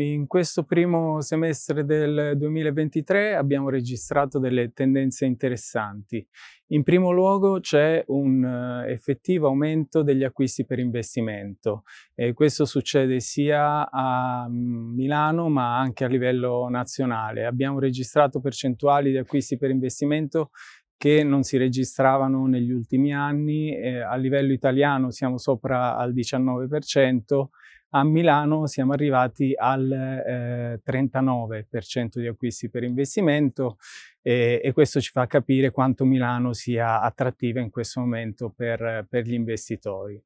rilevi. In questo primo semestre del 2023 abbiamo registrato delle tendenze interessanti. In primo luogo c'è un eh, effettivo aumento degli acquisti per investimento. E questo succede sia a mm, Milano ma anche a livello nazionale. Abbiamo registrato percentuali di acquisti per investimento che non si registravano negli ultimi anni. Eh, a livello italiano siamo sopra al 19%, a Milano siamo arrivati al eh, 39% di acquisti per investimento e, e, questo ci fa capire quanto Milano sia attrattiva in questo momento per, per gli investitori.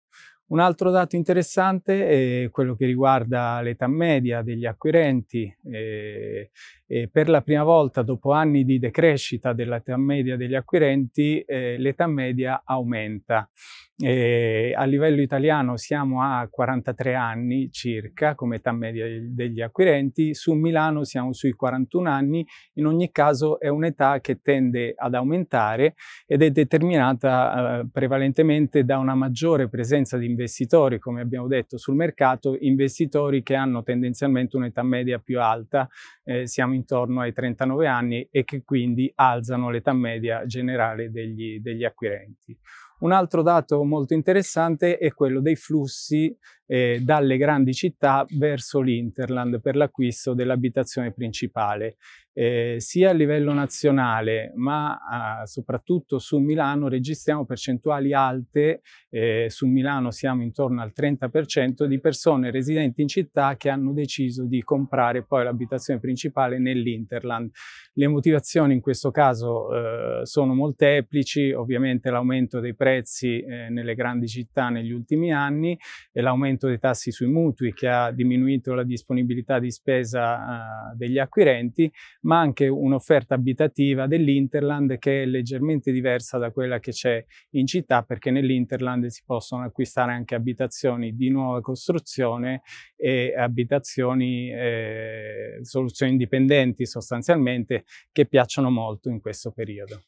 Un altro dato interessante è quello che riguarda l'età media degli acquirenti. E, eh, e per la prima volta, dopo anni di decrescita dell'età media degli acquirenti, eh, l'età media aumenta. E a livello italiano siamo a 43 anni circa come età media degli acquirenti, su Milano siamo sui 41 anni, in ogni caso è un'età che tende ad aumentare ed è determinata eh, prevalentemente da una maggiore presenza di investimenti investitori, come abbiamo detto, sul mercato, investitori che hanno tendenzialmente un'età media più alta, eh, siamo intorno ai 39 anni e che quindi alzano l'età media generale degli, degli acquirenti. Un altro dato molto interessante è quello dei flussi eh, dalle grandi città verso l'Interland per l'acquisto dell'abitazione principale. Eh, sia a livello nazionale ma eh, soprattutto su Milano registriamo percentuali alte, eh, su Milano siamo intorno al 30% di persone residenti in città che hanno deciso di comprare poi l'abitazione principale nell'Interland. Le motivazioni in questo caso eh, sono molteplici, ovviamente l'aumento dei prezzi prezzi eh, nelle grandi città negli ultimi anni e l'aumento dei tassi sui mutui che ha diminuito la disponibilità di spesa eh, degli acquirenti, ma anche un'offerta abitativa dell'Interland che è leggermente diversa da quella che c'è in città perché nell'Interland si possono acquistare anche abitazioni di nuova costruzione e abitazioni, eh, soluzioni indipendenti sostanzialmente che piacciono molto in questo periodo.